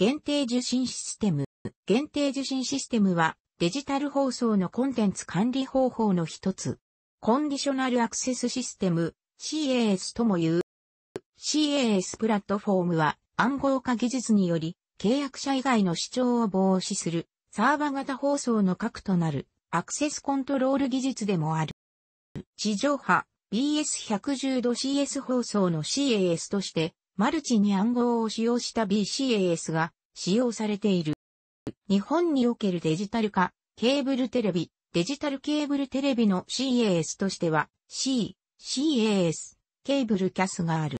限定受信システム。限定受信システムはデジタル放送のコンテンツ管理方法の一つ。コンディショナルアクセスシステム CAS とも言う。CAS プラットフォームは暗号化技術により契約者以外の視聴を防止するサーバ型放送の核となるアクセスコントロール技術でもある。地上波 b s 1 1 0度 c s 放送の CAS としてマルチに暗号を使用した BCAS が使用されている。日本におけるデジタル化、ケーブルテレビ、デジタルケーブルテレビの CAS としては C、CAS、ケーブルキャスがある。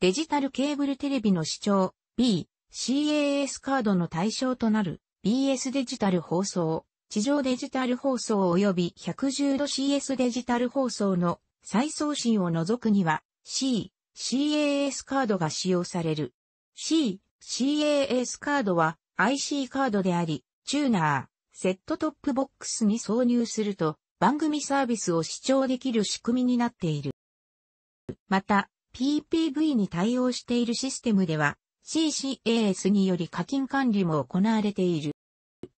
デジタルケーブルテレビの視聴 B、CAS カードの対象となる BS デジタル放送、地上デジタル放送及び110度 CS デジタル放送の再送信を除くには C、CAS カードが使用される。C、CAS カードは IC カードであり、チューナー、セットトップボックスに挿入すると、番組サービスを視聴できる仕組みになっている。また、PPV に対応しているシステムでは、CCAS により課金管理も行われている。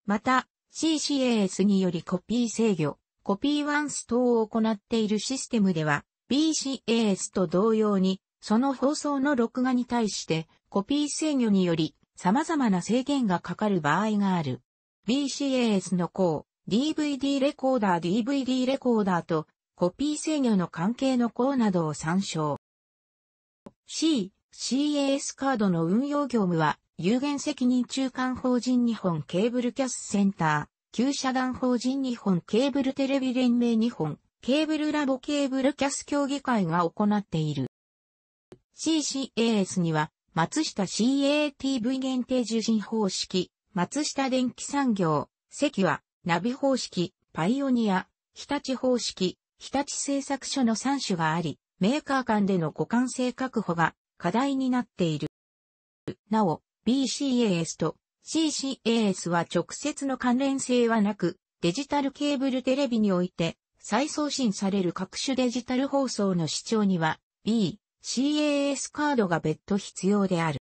また、CCAS によりコピー制御、コピーワンストを行っているシステムでは、BCAS と同様にその放送の録画に対してコピー制御により様々な制限がかかる場合がある。BCAS の項、DVD レコーダー DVD レコーダーとコピー制御の関係の項などを参照。C、CAS カードの運用業務は有限責任中間法人日本ケーブルキャスセンター、旧社団法人日本ケーブルテレビ連盟日本ケーブルラボケーブルキャス協議会が行っている。CCAS には、松下 CATV 限定受信方式、松下電気産業、関は、ナビ方式、パイオニア、日立方式、日立製作所の3種があり、メーカー間での互換性確保が課題になっている。なお、BCAS と CCAS は直接の関連性はなく、デジタルケーブルテレビにおいて再送信される各種デジタル放送の視聴には B、CAS カードが別途必要である。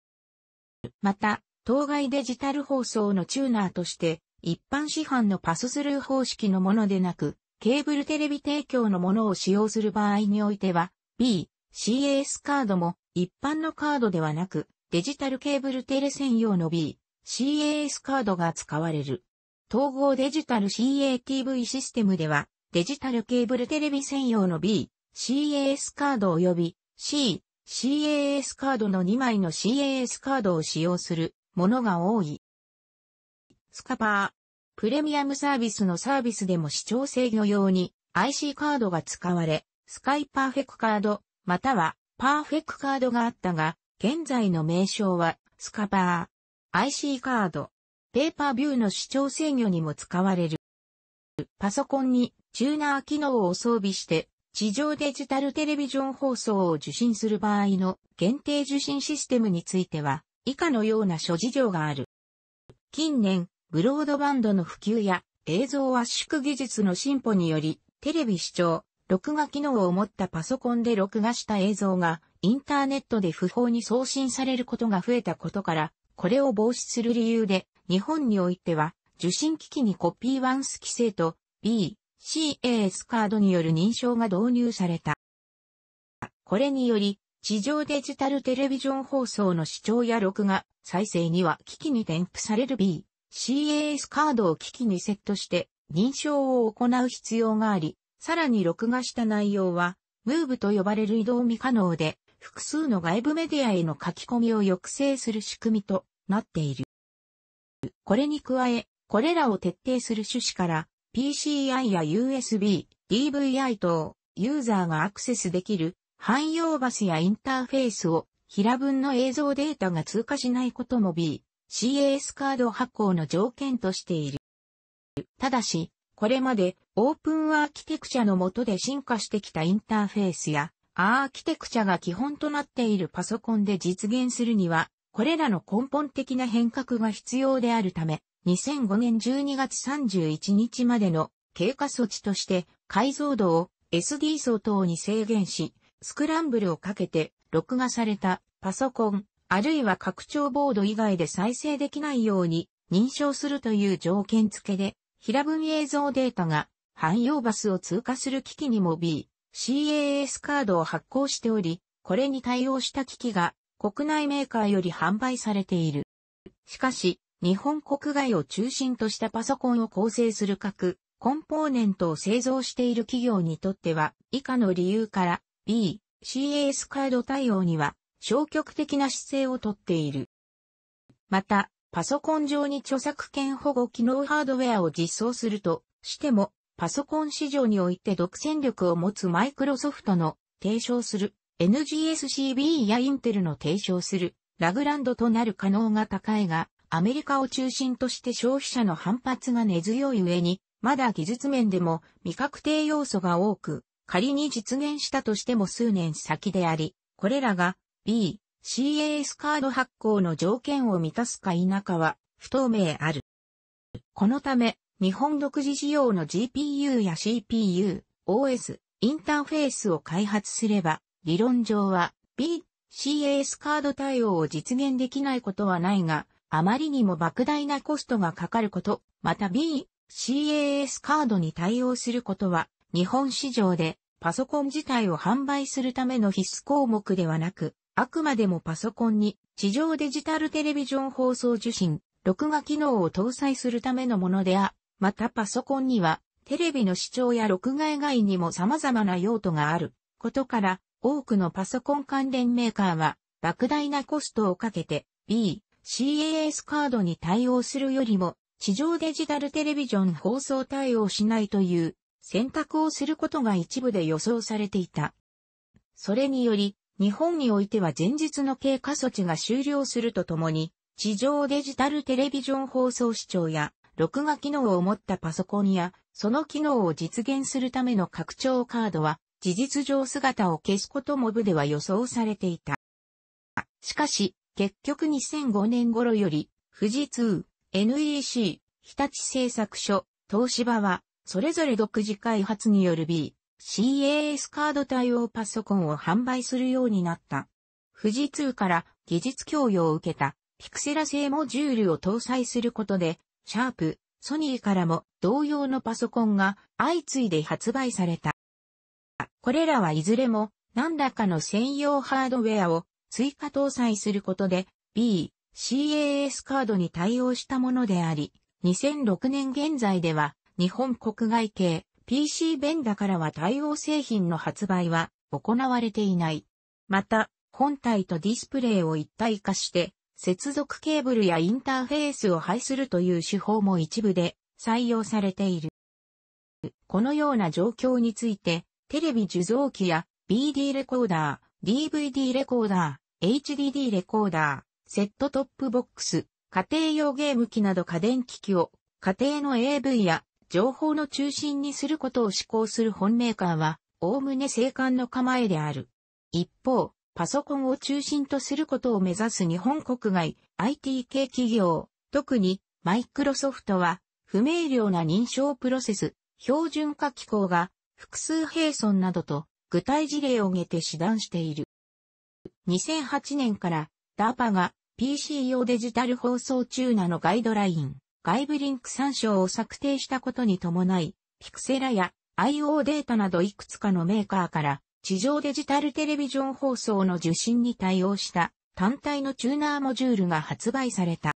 また、当該デジタル放送のチューナーとして、一般市販のパススルー方式のものでなく、ケーブルテレビ提供のものを使用する場合においては、B、CAS カードも一般のカードではなく、デジタルケーブルテレ専用の B、CAS カードが使われる。統合デジタル CATV システムでは、デジタルケーブルテレビ専用の B、CAS カード及び C、CAS カードの2枚の CAS カードを使用するものが多い。スカパー。プレミアムサービスのサービスでも視聴制御用に IC カードが使われ、スカイパーフェクカード、またはパーフェクカードがあったが、現在の名称はスカパー。IC カード。ペーパービューの視聴制御にも使われる。パソコンにチューナー機能を装備して地上デジタルテレビジョン放送を受信する場合の限定受信システムについては、以下のような諸事情がある。近年、ブロードバンドの普及や映像圧縮技術の進歩により、テレビ視聴、録画機能を持ったパソコンで録画した映像がインターネットで不法に送信されることが増えたことから、これを防止する理由で、日本においては、受信機器にコピーワンス規制と B、CAS カードによる認証が導入された。これにより、地上デジタルテレビジョン放送の視聴や録画、再生には機器に添付される B、CAS カードを機器にセットして認証を行う必要があり、さらに録画した内容は、ムーブと呼ばれる移動未可能で、複数の外部メディアへの書き込みを抑制する仕組みとなっている。これに加え、これらを徹底する趣旨から、PCI や USB、DVI 等、ユーザーがアクセスできる汎用バスやインターフェースを平文の映像データが通過しないことも B、CAS カード発行の条件としている。ただし、これまでオープンアーキテクチャの下で進化してきたインターフェースやアーキテクチャが基本となっているパソコンで実現するには、これらの根本的な変革が必要であるため、2005年12月31日までの経過措置として解像度を SD 相当に制限し、スクランブルをかけて録画されたパソコン、あるいは拡張ボード以外で再生できないように認証するという条件付けで、平分映像データが汎用バスを通過する機器にも B、CAS カードを発行しており、これに対応した機器が国内メーカーより販売されている。しかし、日本国外を中心としたパソコンを構成する各コンポーネントを製造している企業にとっては以下の理由から B、CAS カード対応には消極的な姿勢をとっている。また、パソコン上に著作権保護機能ハードウェアを実装するとしても、パソコン市場において独占力を持つマイクロソフトの提唱する NGSCB やインテルの提唱するラグランドとなる可能が高いが、アメリカを中心として消費者の反発が根強い上に、まだ技術面でも未確定要素が多く、仮に実現したとしても数年先であり、これらが B、CAS カード発行の条件を満たすか否かは不透明ある。このため、日本独自仕様の GPU や CPU、OS、インターフェースを開発すれば、理論上は B、CAS カード対応を実現できないことはないが、あまりにも莫大なコストがかかること、また B、CAS カードに対応することは、日本市場でパソコン自体を販売するための必須項目ではなく、あくまでもパソコンに地上デジタルテレビジョン放送受信、録画機能を搭載するためのものであ、またパソコンにはテレビの視聴や録画以外にも様々な用途があることから、多くのパソコン関連メーカーは莫大なコストをかけて B、CAS カードに対応するよりも、地上デジタルテレビジョン放送対応しないという選択をすることが一部で予想されていた。それにより、日本においては前日の経過措置が終了するとともに、地上デジタルテレビジョン放送視聴や、録画機能を持ったパソコンや、その機能を実現するための拡張カードは、事実上姿を消すことも部では予想されていた。しかし、結局2005年頃より、富士通、NEC、日立製作所、東芝は、それぞれ独自開発による B、CAS カード対応パソコンを販売するようになった。富士通から技術供与を受けた、ピクセラ製モジュールを搭載することで、シャープ、ソニーからも同様のパソコンが相次いで発売された。これらはいずれも何らかの専用ハードウェアを追加搭載することで B、CAS カードに対応したものであり、2006年現在では日本国外系 PC ベンダからは対応製品の発売は行われていない。また、本体とディスプレイを一体化して、接続ケーブルやインターフェースを配するという手法も一部で採用されている。このような状況について、テレビ受像機や BD レコーダー、DVD レコーダー、HDD レコーダー、セットトップボックス、家庭用ゲーム機など家電機器を家庭の AV や情報の中心にすることを志向する本メーカーは、おおむね生還の構えである。一方、パソコンを中心とすることを目指す日本国外 IT 系企業、特にマイクロソフトは不明瞭な認証プロセス、標準化機構が複数並存などと具体事例を挙げて指談している。2008年から DARPA が PC 用デジタル放送中なのガイドライン、外部リンク参照を策定したことに伴い、ピクセラや IO データなどいくつかのメーカーから地上デジタルテレビジョン放送の受信に対応した単体のチューナーモジュールが発売された。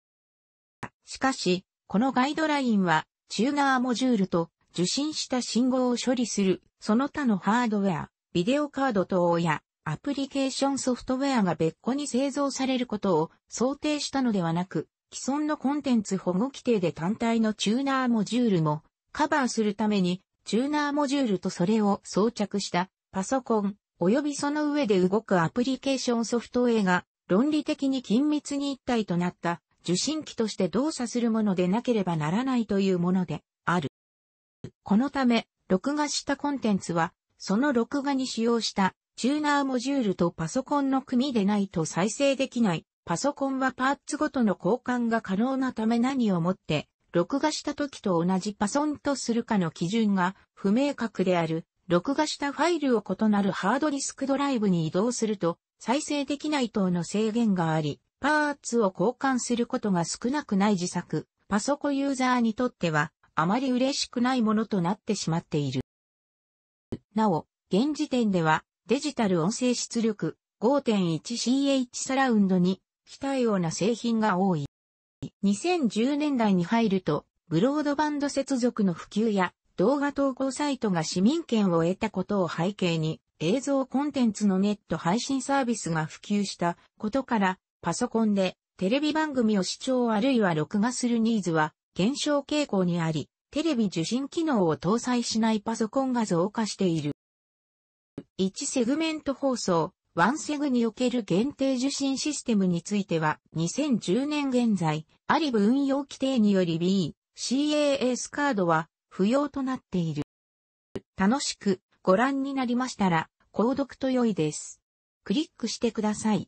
しかし、このガイドラインはチューナーモジュールと受信した信号を処理するその他のハードウェア、ビデオカード等やアプリケーションソフトウェアが別個に製造されることを想定したのではなく、既存のコンテンツ保護規定で単体のチューナーモジュールもカバーするために、チューナーモジュールとそれを装着したパソコン及びその上で動くアプリケーションソフトウェアが論理的に緊密に一体となった受信機として動作するものでなければならないというものである。このため、録画したコンテンツは、その録画に使用したチューナーモジュールとパソコンの組でないと再生できない。パソコンはパーツごとの交換が可能なため何をもって録画した時と同じパソンとするかの基準が不明確である。録画したファイルを異なるハードディスクドライブに移動すると再生できない等の制限があり、パーツを交換することが少なくない自作、パソコユーザーにとってはあまり嬉しくないものとなってしまっている。なお、現時点ではデジタル音声出力 5.1CH サラウンドに待ような製品が多い。2010年代に入ると、ブロードバンド接続の普及や動画投稿サイトが市民権を得たことを背景に、映像コンテンツのネット配信サービスが普及したことから、パソコンでテレビ番組を視聴あるいは録画するニーズは減少傾向にあり、テレビ受信機能を搭載しないパソコンが増加している。1セグメント放送、1セグにおける限定受信システムについては、2010年現在、アリブ運用規定により B、CAS カードは不要となっている。楽しくご覧になりましたら、購読と良いです。クリックしてください。